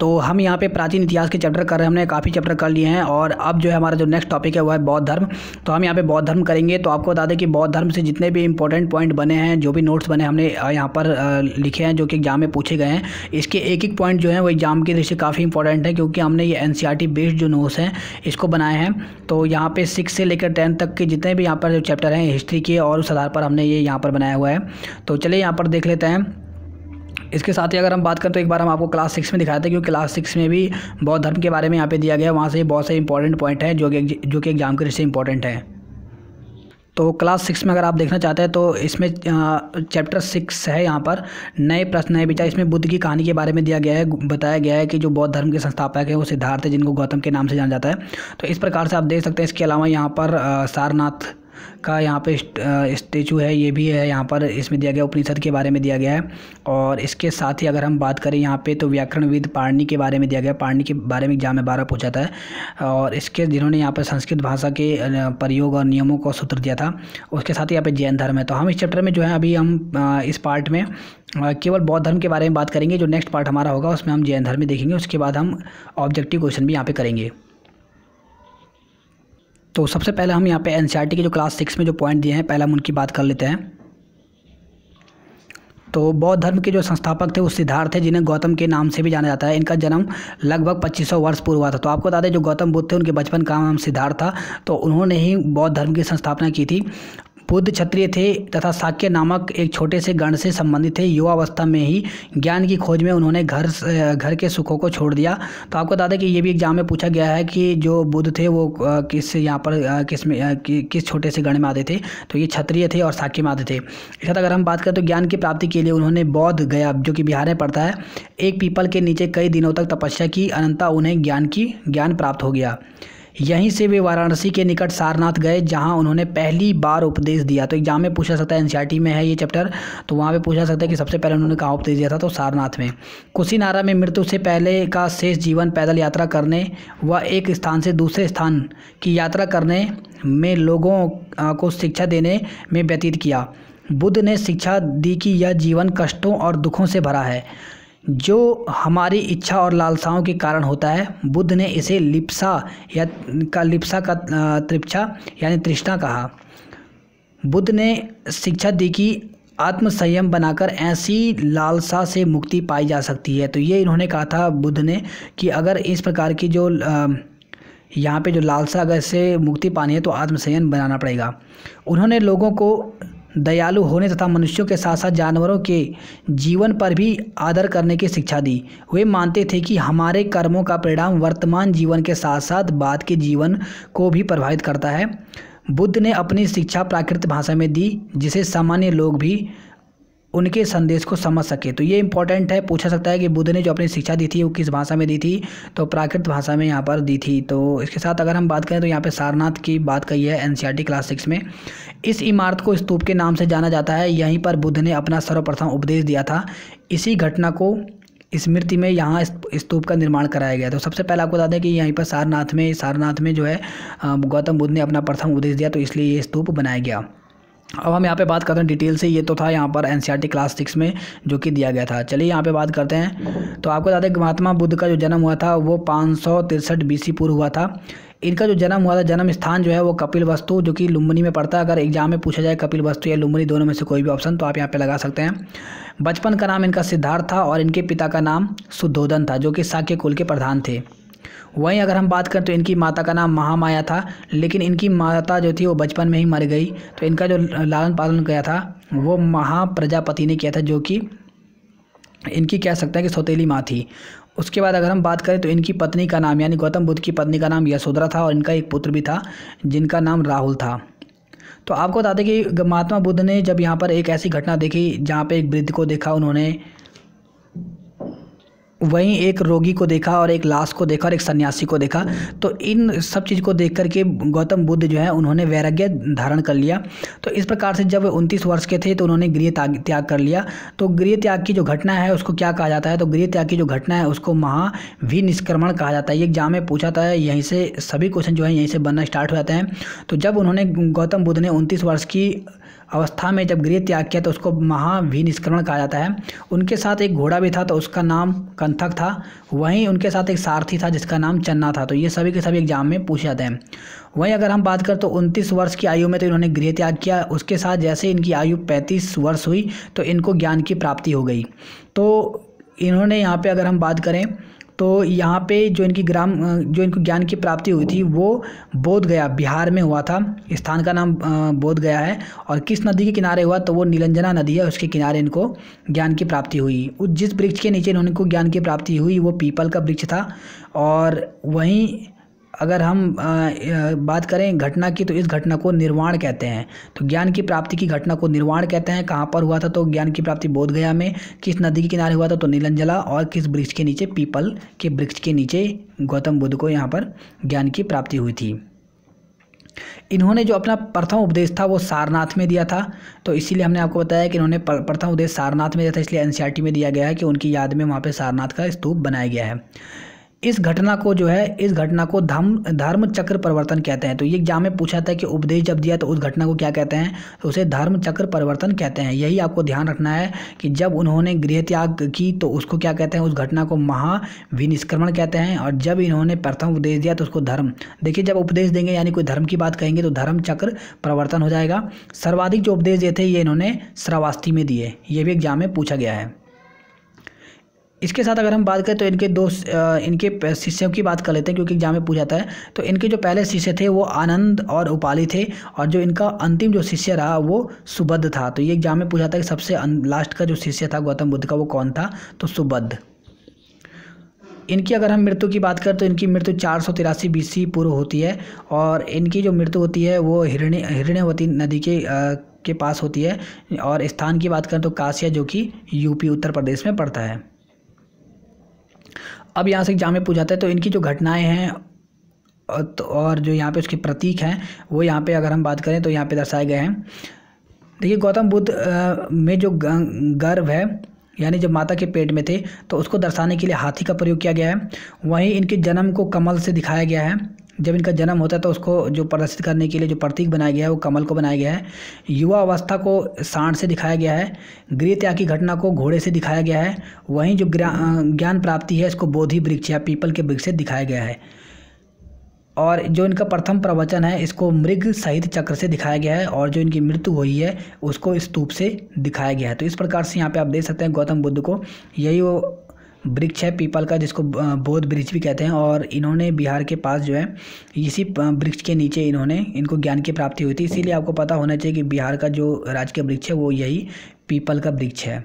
तो हम यहाँ पे प्राचीन इतिहास के चैप्टर कर रहे हैं हमने काफ़ी चैप्टर कर लिए हैं और अब जो है हमारा जो नेक्स्ट टॉपिक है वो है बौद्ध धर्म तो हम यहाँ पे बौद्ध धर्म करेंगे तो आपको बता दें कि बौद्ध धर्म से जितने भी इंपॉर्टेंट पॉइंट बने हैं जो भी नोट्स बने हमने यहाँ पर लिखे हैं जो कि एग्जाम में पूछे गए हैं इसके एक एक पॉइंट जो है वो एग्जाम की दृष्टि काफ़ी इंपॉर्टेंट है क्योंकि हमने ये एन बेस्ड e जो नोट्स हैं इसको बनाए हैं तो यहाँ पर सिक्स से लेकर टेंथ तक के जितने भी यहाँ पर जो चैप्टर हैं हिस्ट्री के और उस आधार पर हमने ये यहाँ पर बनाया हुआ है तो चलिए यहाँ पर देख लेते हैं इसके साथ ही अगर हम बात करें तो एक बार हम आपको क्लास सिक्स में दिखाया था क्योंकि क्लास सिक्स में भी बौद्ध धर्म के बारे में यहाँ पे दिया गया है वहाँ से बहुत से इंपॉर्टेंट पॉइंट हैं जो कि जो कि एग्जाम के लिए इंपॉर्टेंट है तो क्लास सिक्स में अगर आप देखना चाहते हैं तो इसमें चैप्टर सिक्स है यहाँ पर नए प्रश्न नए विचार इसमें बुद्ध की कहानी के बारे में दिया गया है बताया गया है कि जो बौद्ध धर्म के संस्थापक है वो सिद्धार्थ है जिनको गौतम के नाम से जाना जाता है तो इस प्रकार से आप देख सकते हैं इसके अलावा यहाँ पर सारनाथ का यहाँ पे स्टेचू है ये भी है यहाँ पर इसमें दिया गया उपनिषद के बारे में दिया गया है और इसके साथ ही अगर हम बात करें यहाँ पे तो व्याकरणविद पाणनी के बारे में दिया गया पाणनी के बारे में एग्जाम में बारह पूछा था और इसके जिन्होंने यहाँ पर संस्कृत भाषा के प्रयोग और नियमों को सूत्र दिया था उसके साथ ही यहाँ पर जैन धर्म है तो हम इस चैप्टर में जो है अभी हम इस पार्ट में केवल बौद्ध धर्म के बारे में बात करेंगे जो नेक्स्ट पार्ट हमारा होगा उसमें हम जैन धर्म में देखेंगे उसके बाद हम ऑब्जेक्टिव क्वेश्चन भी यहाँ पर करेंगे तो सबसे पहले हम यहाँ पे एन e के जो क्लास सिक्स में जो पॉइंट दिए हैं पहले हम उनकी बात कर लेते हैं तो बौद्ध धर्म के जो संस्थापक थे वो सिद्धार्थ थे जिन्हें गौतम के नाम से भी जाना जाता है इनका जन्म लगभग 2500 वर्ष पूर्व हुआ था तो आपको बता दें जो गौतम बुद्ध थे उनके बचपन का नाम सिद्धार्थ था तो उन्होंने ही बौद्ध धर्म की संस्थापना की थी बुद्ध क्षत्रिय थे तथा साक्य नामक एक छोटे से गण से संबंधित थे युवावस्था में ही ज्ञान की खोज में उन्होंने घर घर के सुखों को छोड़ दिया तो आपको बता दें कि ये भी एग्जाम में पूछा गया है कि जो बुद्ध थे वो किस यहाँ पर किस में किस छोटे से गण में आते थे तो ये क्षत्रिय थे और साक्य में आते थे इसके अगर हम बात करें तो ज्ञान की प्राप्ति के लिए उन्होंने बौद्ध गया जो कि बिहार में पड़ता है एक पीपल के नीचे कई दिनों तक तपस्या की अनंता उन्हें ज्ञान की ज्ञान प्राप्त हो गया यहीं से वे वाराणसी के निकट सारनाथ गए जहाँ उन्होंने पहली बार उपदेश दिया तो एग्जाम में पूछा सकता है एन में है ये चैप्टर तो वहाँ पर पूछा सकता है कि सबसे पहले उन्होंने कहाँ उपदेश दिया था तो सारनाथ में कुशीनारा में मृत्यु से पहले का शेष जीवन पैदल यात्रा करने व एक स्थान से दूसरे स्थान की यात्रा करने में लोगों को शिक्षा देने में व्यतीत किया बुद्ध ने शिक्षा दी कि यह जीवन कष्टों और दुखों से भरा है जो हमारी इच्छा और लालसाओं के कारण होता है बुद्ध ने इसे लिप्सा या का लिप्सा का तृप्छा यानी तृष्णा कहा बुद्ध ने शिक्षा दी कि आत्मसंयम बनाकर ऐसी लालसा से मुक्ति पाई जा सकती है तो ये इन्होंने कहा था बुद्ध ने कि अगर इस प्रकार की जो यहाँ पे जो लालसा अगर से मुक्ति पानी है तो आत्मसंयम बनाना पड़ेगा उन्होंने लोगों को दयालु होने तथा मनुष्यों के साथ साथ जानवरों के जीवन पर भी आदर करने की शिक्षा दी वे मानते थे कि हमारे कर्मों का परिणाम वर्तमान जीवन के साथ साथ बाद के जीवन को भी प्रभावित करता है बुद्ध ने अपनी शिक्षा प्राकृतिक भाषा में दी जिसे सामान्य लोग भी उनके संदेश को समझ सके तो ये इंपॉर्टेंट है पूछा सकता है कि बुद्ध ने जो अपनी शिक्षा दी थी वो किस भाषा में दी थी तो प्राकृत भाषा में यहाँ पर दी थी तो इसके साथ अगर हम बात करें तो यहाँ पर सारनाथ की बात कही है एन क्लास सिक्स में इस इमारत को स्तूप के नाम से जाना जाता है यहीं पर बुद्ध ने अपना सर्वप्रथम उपदेश दिया था इसी घटना को स्मृति में यहाँ स्तूप का निर्माण कराया गया तो सबसे पहले आपको बता दें कि यहीं पर सारनाथ में सारनाथ में जो है गौतम बुद्ध ने अपना प्रथम उपदेश दिया तो इसलिए ये स्तूप बनाया गया अब हम यहाँ पे बात करते हैं डिटेल से ये तो था यहाँ पर एन क्लास सिक्स में जो कि दिया गया था चलिए यहाँ पे बात करते हैं तो आपको बता दें महात्मा बुद्ध का जो जन्म हुआ था वो पाँच सौ तिरसठ बी पूर्व हुआ था इनका जो जन्म हुआ था जन्म स्थान जो है वो कपिल वस्तु जो कि लुम्बनी में पड़ता है अगर एग्जाम में पूछा जाए कपिल वस्तु या लुम्बनी दोनों में से कोई भी ऑप्शन तो आप यहाँ पर लगा सकते हैं बचपन का नाम इनका सिद्धार्थ था और इनके पिता का नाम सुद्धोधन था जो कि साक्य कुल के प्रधान थे वहीं अगर हम बात करें तो इनकी माता का नाम महामाया था लेकिन इनकी माता जो थी वो बचपन में ही मर गई तो इनका जो लालन पालन किया था वो महाप्रजापति ने किया था जो कि इनकी कह सकते हैं कि सौतीली माँ थी उसके बाद अगर हम बात करें तो इनकी पत्नी का नाम यानी गौतम बुद्ध की पत्नी का नाम यशोधरा था और इनका एक पुत्र भी था जिनका नाम राहुल था तो आपको बता दें कि महात्मा बुद्ध ने जब यहाँ पर एक ऐसी घटना देखी जहाँ पर एक वृद्ध को देखा उन्होंने वहीं एक रोगी को देखा और एक लाश को देखा और एक सन्यासी को देखा तो इन सब चीज़ को देख करके गौतम बुद्ध जो है उन्होंने वैराग्य धारण कर लिया तो इस प्रकार से जब उनतीस वर्ष के थे तो उन्होंने गृह त्याग कर लिया तो गृह त्याग की जो घटना है उसको क्या कहा जाता है तो गृह त्याग की जो घटना है उसको महाविनिष्क्रमण कहा जाता है ये एग्जाम में पूछा था यहीं से सभी क्वेश्चन जो है यहीं से बनना स्टार्ट हो जाते हैं तो जब उन्होंने गौतम बुद्ध ने उनतीस वर्ष की अवस्था में जब गृह त्याग किया तो उसको महाभिनिष्करण कहा जाता है उनके साथ एक घोड़ा भी था तो उसका नाम कंथक था वहीं उनके साथ एक सारथी था जिसका नाम चन्ना था तो ये सभी के सभी एग्जाम में पूछे जाते हैं वहीं अगर हम बात करें तो उनतीस वर्ष की आयु में तो इन्होंने गृह त्याग किया उसके साथ जैसे इनकी आयु पैंतीस वर्ष हुई तो इनको ज्ञान की प्राप्ति हो गई तो इन्होंने यहाँ पर अगर हम बात करें तो यहाँ पे जो इनकी ग्राम जो इनको ज्ञान की प्राप्ति हुई थी वो बोध गया बिहार में हुआ था स्थान का नाम बोध गया है और किस नदी के किनारे हुआ तो वो नीलंजना नदी है उसके किनारे इनको ज्ञान की प्राप्ति हुई उस जिस वृक्ष के नीचे इन्होंने को ज्ञान की प्राप्ति हुई वो पीपल का वृक्ष था और वहीं अगर हम बात करें घटना की तो इस घटना को निर्वाण कहते हैं तो ज्ञान की प्राप्ति की घटना को निर्वाण कहते हैं कहाँ पर हुआ था तो ज्ञान की प्राप्ति बोधगया में किस नदी के किनारे हुआ था तो नीलंजला और किस वृक्ष के नीचे पीपल के वृक्ष के नीचे गौतम बुद्ध को यहाँ पर ज्ञान की प्राप्ति हुई थी इन्होंने जो अपना प्रथम उपदेश था वो सारनाथ में दिया था तो इसीलिए हमने आपको बताया कि इन्होंने प्रथम उपदेश सारनाथ में दिया था इसलिए एनसीईआरटी में दिया गया है कि उनकी याद में वहाँ पे सारनाथ का स्तूप बनाया गया है इस घटना को जो है इस घटना को धर्म धर्म चक्र परिवर्तन कहते हैं तो ये एग्जाम में पूछा था कि उपदेश जब दिया तो उस घटना को क्या कहते हैं तो उसे धर्म चक्र परिवर्तन कहते हैं यही आपको ध्यान रखना है कि जब उन्होंने गृह त्याग की तो उसको क्या कहते हैं उस घटना को महाविनिष्क्रमण कहते हैं और जब इन्होंने प्रथम उपदेश दिया तो उसको धर्म देखिए जब उपदेश देंगे यानी कोई धर्म की बात कहेंगे तो धर्म चक्र परिवर्तन हो जाएगा सर्वाधिक जो उपदेश दिए थे ये इन्होंने श्रावास्ती में दिए ये भी एग्जाम में पूछा गया है इसके साथ अगर हम बात करें तो इनके दो इनके शिष्यों की बात कर लेते हैं क्योंकि एग्जाम में पूछा जाता है तो इनके जो पहले शिष्य थे वो आनंद और उपाली थे और जो इनका अंतिम जो शिष्य रहा वो सुबद्ध था तो ये एग्जाम में पूछा था कि सबसे लास्ट का जो शिष्य था गौतम बुद्ध का वो कौन था तो सुबद्ध इनकी अगर हम मृत्यु की बात करें तो इनकी मृत्यु चार सौ तिरासी सी पूर्व होती है और इनकी जो मृत्यु होती है वो हिरण्य हिरण्यवती नदी के के पास होती है और स्थान की बात करें तो काशिया जो कि यूपी उत्तर प्रदेश में पड़ता है अब यहाँ से एग्जाम में पूछा जाता है तो इनकी जो घटनाएँ हैं तो और जो यहाँ पे उसके प्रतीक हैं वो यहाँ पे अगर हम बात करें तो यहाँ पे दर्शाए गए हैं देखिए गौतम बुद्ध में जो गर्भ है यानी जब माता के पेट में थे तो उसको दर्शाने के लिए हाथी का प्रयोग किया गया है वहीं इनके जन्म को कमल से दिखाया गया है जब इनका जन्म होता है तो उसको जो प्रदर्शित करने के लिए जो प्रतीक बनाया गया है वो कमल को बनाया गया है युवा अवस्था को सांड से दिखाया गया है त्याग की घटना को घोड़े से दिखाया गया है वहीं जो ज्ञान प्राप्ति है इसको बोधि वृक्ष या पीपल के वृक्ष से दिखाया गया है और जो इनका प्रथम प्रवचन है इसको मृग सहित चक्र से दिखाया गया है और जो इनकी मृत्यु हुई है उसको स्तूप से दिखाया गया है तो इस प्रकार से यहाँ पे आप देख सकते हैं गौतम बुद्ध को यही वो वृक्ष है पीपल का जिसको बोध वृक्ष भी कहते हैं और इन्होंने बिहार के पास जो है इसी वृक्ष के नीचे इन्होंने इनको ज्ञान की प्राप्ति हुई थी इसीलिए आपको पता होना चाहिए कि बिहार का जो राजकीय वृक्ष है वो यही पीपल का वृक्ष है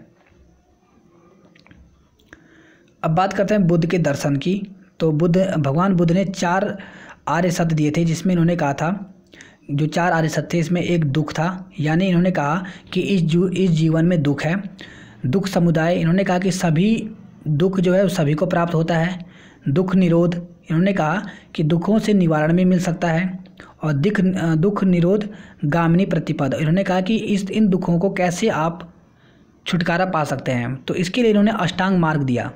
अब बात करते हैं बुद्ध के दर्शन की तो बुद्ध भगवान बुद्ध ने चार आर्य सत्य दिए थे जिसमें इन्होंने कहा था जो चार आर्य सत्य थे इसमें एक दुख था यानी इन्होंने कहा कि इस जू इस जीवन में दुख है दुख समुदाय इन्होंने कहा कि सभी दुख जो है सभी को प्राप्त होता है दुख निरोध इन्होंने कहा कि दुखों से निवारण भी मिल सकता है और दिख दुख निरोध गामिनी प्रतिपद इन्होंने कहा कि इस इन दुखों को कैसे आप छुटकारा पा सकते हैं तो इसके लिए इन्होंने अष्टांग मार्ग दिया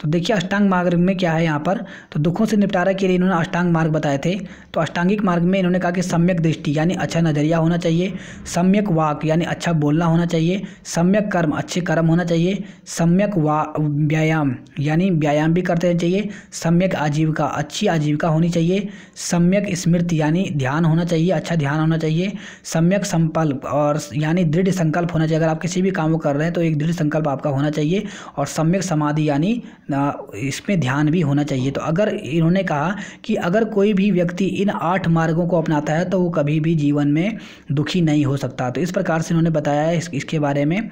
तो देखिए अष्टांग मार्ग में क्या है यहाँ पर तो दुखों से निपटारा के लिए इन्होंने अष्टांग मार्ग बताए थे तो अष्टांगिक मार्ग में इन्होंने कहा कि सम्यक दृष्टि यानी अच्छा नज़रिया होना चाहिए सम्यक वाक यानी अच्छा बोलना होना चाहिए सम्यक कर्म अच्छे कर्म होना चाहिए सम्यक वा व्यायाम यानी व्यायाम भी करते चाहिए सम्यक आजीविका अच्छी आजीविका होनी चाहिए सम्यक स्मृति यानी ध्यान होना चाहिए अच्छा ध्यान होना चाहिए सम्यक संकल्प और यानी दृढ़ संकल्प होना चाहिए अगर आप किसी भी काम को कर रहे हैं तो एक दृढ़ संकल्प आपका होना चाहिए और सम्यक समाधि यानी इस पर ध्यान भी होना चाहिए तो अगर इन्होंने कहा कि अगर कोई भी व्यक्ति इन आठ मार्गों को अपनाता है तो वो कभी भी जीवन में दुखी नहीं हो सकता तो इस प्रकार से इन्होंने बताया है इस, इसके बारे में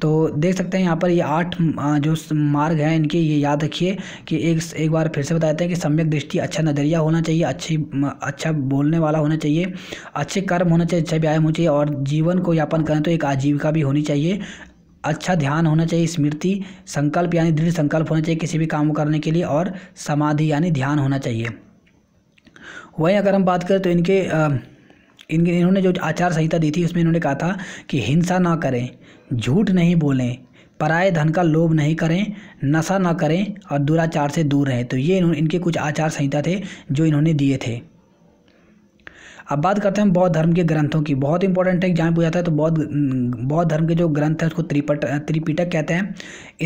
तो देख सकते हैं यहाँ पर ये आठ जो मार्ग हैं इनके ये याद रखिए कि एक एक बार फिर से बताते हैं कि सम्यक दृष्टि अच्छा नज़रिया होना चाहिए अच्छी अच्छा बोलने वाला होना चाहिए अच्छे कर्म होना चाहिए अच्छा व्यायाम होना चाहिए और जीवन को यापन करें तो एक आजीविका भी होनी चाहिए अच्छा ध्यान होना चाहिए स्मृति संकल्प यानी दृढ़ संकल्प होना चाहिए किसी भी काम को करने के लिए और समाधि यानी ध्यान होना चाहिए वहीं अगर हम बात करें तो इनके इनके इन्होंने जो आचार संहिता दी थी उसमें इन्होंने कहा था कि हिंसा ना करें झूठ नहीं बोलें पराए धन का लोभ नहीं करें नशा ना करें और दुराचार से दूर रहें तो ये इनके कुछ आचार संहिता थे जो इन्होंने दिए थे अब बात करते हैं बौद्ध धर्म के ग्रंथों की बहुत इंपॉर्टेंट है जहाँ पूछा जाता है तो बौद्ध बौद्ध धर्म के जो ग्रंथ है उसको त्रिपट त्रिपीटक कहते हैं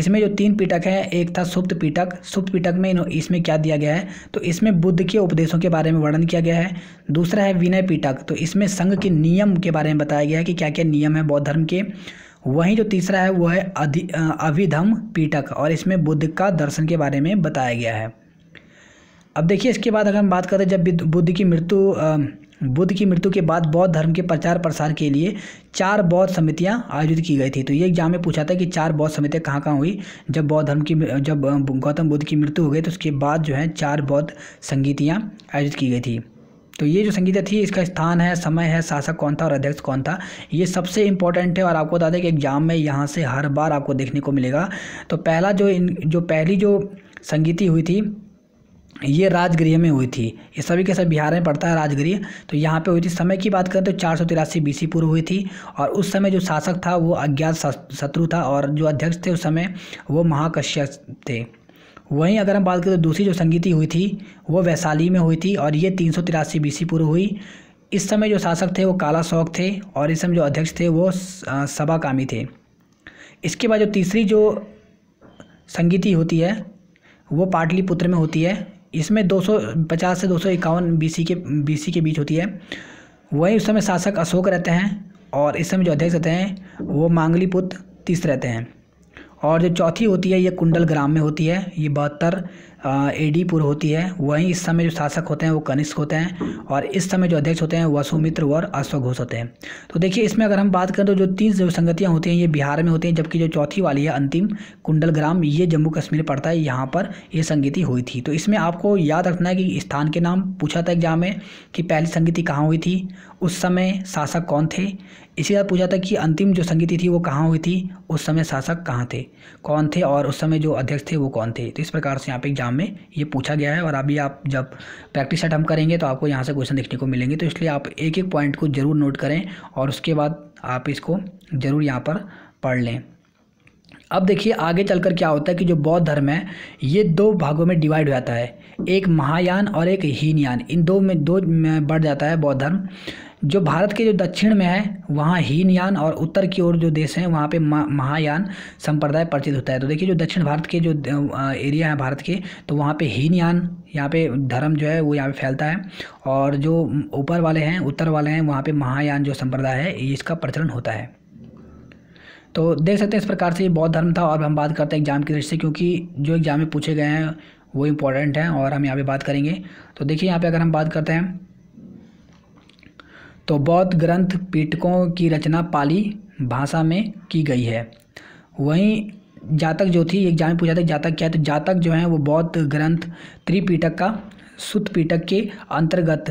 इसमें जो तीन पीटक है एक था सुप्त पीटक सुप्त पीटक में इसमें क्या दिया गया है तो इसमें बुद्ध के उपदेशों के बारे में वर्णन किया गया है दूसरा है विनय पीटक तो इसमें संघ के नियम के बारे में बताया गया है कि क्या क्या नियम है बौद्ध धर्म के वहीं जो तीसरा है वो है अधि अभिधम पीटक और इसमें बुद्ध का दर्शन के बारे में बताया गया है अब देखिए इसके बाद अगर हम बात करें जब बुद्ध की मृत्यु बुद्ध की मृत्यु के बाद बौद्ध धर्म के प्रचार प्रसार के लिए चार बौद्ध समितियां आयोजित की गई थी तो ये एग्जाम में पूछा था कि चार बौद्ध समितियां कहाँ कहाँ हुई जब बौद्ध धर्म की जब गौतम बुद्ध की मृत्यु हो गई तो उसके बाद जो है चार बौद्ध संगीतियाँ आयोजित की गई थी तो ये जो संगीता थी इसका स्थान है समय है शासक कौन था और अध्यक्ष कौन था ये सबसे इंपॉर्टेंट है और आपको बता दें कि एग्जाम में यहाँ से हर बार आपको देखने को मिलेगा तो पहला जो इन जो पहली जो संगीति हुई थी ये राजगृह में हुई थी ये सभी के सब बिहार में पड़ता है राजगृह तो यहाँ पे हुई थी समय की बात करें तो चार सौ तिरासी बीसी पूर्व हुई थी और उस समय जो शासक था वो अज्ञात शत्रु था और जो अध्यक्ष थे उस समय वो महाकश्यप थे वहीं अगर हम बात करें तो दूसरी जो संगीति हुई थी वो वैशाली में हुई थी और ये तीन सौ तिरासी बीसी पूर्व हुई इस समय जो शासक थे वो काला शौक थे और इस समय जो अध्यक्ष थे वो सभा कामी थे इसके बाद जो तीसरी जो संगीति होती है वो पाटलिपुत्र में होती है इसमें 250 से दो सौ इक्यावन के बी के बीच होती है वहीं उस समय शासक अशोक रहते हैं और इस समय जो अध्यक्ष रहते हैं वो मांगली पुत्र तीस रहते हैं और जो चौथी होती है ये कुंडल ग्राम में होती है ये बहत्तर एडीपुर होती है वहीं इस समय जो शासक होते हैं वो कनिष्क होते हैं और इस समय जो अध्यक्ष होते हैं वसुमित्र और अश्वघोष होते हैं तो देखिए इसमें अगर हम बात करें तो जो तीन जो संगतियाँ होती हैं ये बिहार में होती हैं जबकि जो चौथी वाली है अंतिम कुंडल ग्राम ये जम्मू कश्मीर पड़ता है यहाँ पर ये संगीति हुई थी तो इसमें आपको याद रखना है कि स्थान के नाम पूछा था एग्जाम में कि पहली संगीति कहाँ हुई थी उस समय शासक कौन थे इसी तरह पूछा था कि अंतिम जो संगीति थी वो कहाँ हुई थी उस समय शासक कहाँ थे कौन थे और उस समय जो अध्यक्ष थे वो कौन थे तो इस प्रकार से यहाँ पे एग्जाम में ये पूछा गया है और अभी आप जब प्रैक्टिस सेट हम करेंगे तो आपको यहाँ से क्वेश्चन देखने को मिलेंगे तो इसलिए आप एक एक पॉइंट को ज़रूर नोट करें और उसके बाद आप इसको ज़रूर यहाँ पर पढ़ लें अब देखिए आगे चलकर क्या होता है कि जो बौद्ध धर्म है ये दो भागों में डिवाइड हो जाता है एक महायान और एक हीनयान इन दो में दो में बढ़ जाता है बौद्ध धर्म जो भारत के जो दक्षिण में है वहाँ हीनयान और उत्तर की ओर जो देश हैं वहाँ पे महायान संप्रदाय परिचित होता है तो देखिए जो दक्षिण भारत के जो एरिया है भारत के तो वहाँ पे हीनयान यहाँ पे धर्म जो है वो यहाँ पे फैलता है और जो ऊपर वाले हैं उत्तर वाले हैं वहाँ पे महायान जो संप्रदाय है इसका प्रचलन होता है तो देख सकते हैं इस प्रकार से ये बौद्ध धर्म था और हम बात करते हैं एग्जाम की दृष्टि से क्योंकि जो एग्जाम में पूछे गए हैं वो इम्पोर्टेंट हैं और हम यहाँ पे बात करेंगे तो देखिए यहाँ पे अगर हम बात करते हैं तो बौद्ध ग्रंथ पीटकों की रचना पाली भाषा में की गई है वहीं जातक जो थी एग्जाम में पूछा था जातक क्या है तो जातक जो है वो बौद्ध ग्रंथ त्रिपीटक का सुत पीटक के अंतर्गत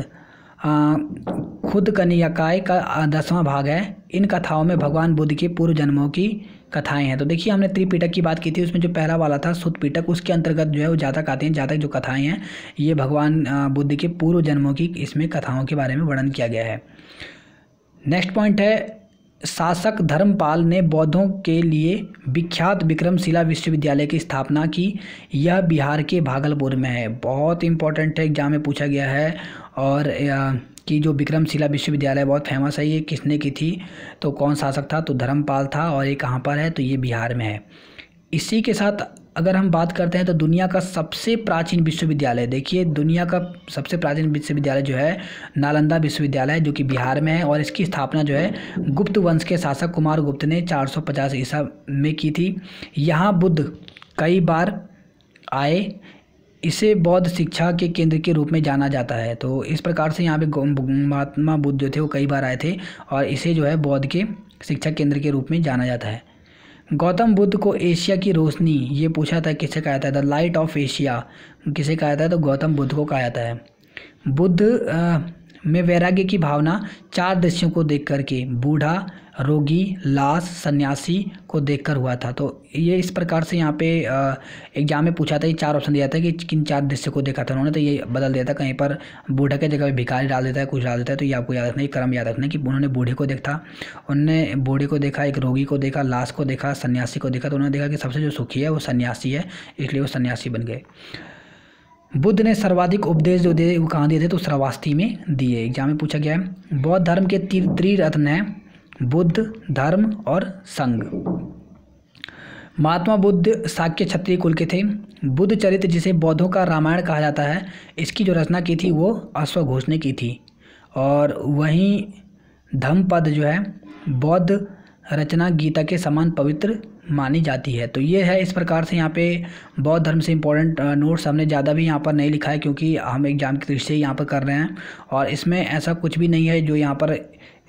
खुद कनियाकाय का दसवां भाग है इन कथाओं में भगवान बुद्ध के पूर्व जन्मों की कथाएं हैं तो देखिए हमने त्रिपीटक की बात की थी उसमें जो पहला वाला था सुत पीटक उसके अंतर्गत जो है वो जातक आते हैं जातक जो कथाएं हैं ये भगवान बुद्ध के पूर्व जन्मों की इसमें कथाओं के बारे में वर्णन किया गया है नेक्स्ट पॉइंट है शासक धर्मपाल ने बौद्धों के लिए विख्यात विक्रमशिला विश्वविद्यालय की स्थापना की यह बिहार के भागलपुर में है बहुत इंपॉर्टेंट है एग्जाम में पूछा गया है और कि जो विक्रमशिला विश्वविद्यालय बहुत फेमस है ये किसने की थी तो कौन शासक था तो धर्मपाल था और ये कहाँ पर है तो ये बिहार में है इसी के साथ अगर हम बात करते हैं तो दुनिया का सबसे प्राचीन विश्वविद्यालय देखिए दुनिया का सबसे प्राचीन विश्वविद्यालय जो है नालंदा विश्वविद्यालय जो कि बिहार में है और इसकी स्थापना जो है गुप्त वंश के शासक कुमार गुप्त ने 450 ईसा में की थी यहाँ बुद्ध कई बार आए इसे बौद्ध शिक्षा के केंद्र के रूप में जाना जाता है तो इस प्रकार से यहाँ पर महात्मा बुद्ध जो थे वो कई बार आए थे और इसे जो है बौद्ध के शिक्षा केंद्र के रूप में जाना जाता है गौतम बुद्ध को एशिया की रोशनी ये पूछा था किसे कहा है द लाइट ऑफ एशिया किसे कहा है तो गौतम बुद्ध को कहा जाता है बुद्ध में वैराग्य की भावना चार दृश्यों को देख करके बूढ़ा रोगी लाश सन्यासी को देखकर हुआ था तो ये इस प्रकार से यहाँ पे एग्जाम में पूछा था ये चार ऑप्शन दिया था कि किन चार दृश्य को देखा था उन्होंने तो ये बदल दिया था कहीं पर बूढ़े के जगह भिखारी डाल देता है कुछ डाल देता है तो ये आपको याद रखना है क्रम याद रखना कि उन्होंने बूढ़े को देखा उन्होंने बूढ़े को देखा एक रोगी को देखा लाश को देखा सन्यासी को देखा तो उन्होंने देखा कि सबसे जो सुखी है वो सन्यासी है इसलिए वो सन्यासी बन गए बुद्ध ने सर्वाधिक उपदेश जो दिए वो कहाँ दिए थे तो श्रावास्ती में दिए एग्जाम में पूछा गया है बौद्ध धर्म के त्रिरत्न है बुद्ध धर्म और संघ महात्मा बुद्ध शाक्य क्षत्रिय कुल के थे बुद्ध चरित्र जिसे बौद्धों का रामायण कहा जाता है इसकी जो रचना की थी वो अश्वघोष ने की थी और वहीं धम्मपद जो है बौद्ध रचना गीता के समान पवित्र मानी जाती है तो ये है इस प्रकार से यहाँ पे बौद्ध धर्म से इम्पोर्टेंट नोट्स हमने ज़्यादा भी यहाँ पर नहीं लिखा है क्योंकि हम एग्ज़ाम की दृष्टि से यहाँ पर कर रहे हैं और इसमें ऐसा कुछ भी नहीं है जो यहाँ पर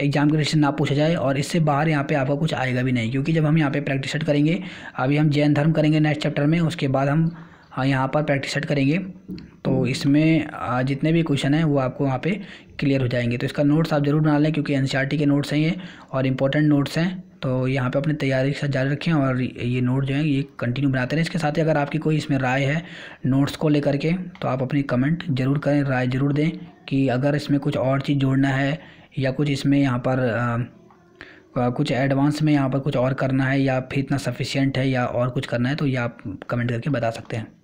एग्ज़ाम के रिलेशन ना पूछा जाए और इससे बाहर यहाँ पे आपका कुछ आएगा भी नहीं क्योंकि जब हम यहाँ पे प्रैक्टिस सेट करेंगे अभी हम जैन धर्म करेंगे नेक्स्ट चैप्टर में उसके बाद हम हाँ, यहाँ पर प्रैक्टिस सेट करेंगे तो इसमें जितने भी क्वेश्चन हैं वो आपको वहाँ पे क्लियर हो जाएंगे तो इसका नोट्स आप ज़रूर बना लें क्योंकि एन e के नोट्स हैं ये और इम्पोर्टेंट नोट्स हैं तो यहाँ पे अपनी तैयारी के साथ जारी रखें और ये नोट जो है ये कंटिन्यू बनाते रहें इसके साथ ही अगर आपकी कोई इसमें राय है नोट्स को लेकर के तो आप अपनी कमेंट ज़रूर करें राय ज़रूर दें कि अगर इसमें कुछ और चीज़ जोड़ना है या कुछ इसमें यहाँ पर आ, कुछ एडवांस में यहाँ पर कुछ और करना है या फिर इतना सफिशेंट है या और कुछ करना है तो ये आप कमेंट करके बता सकते हैं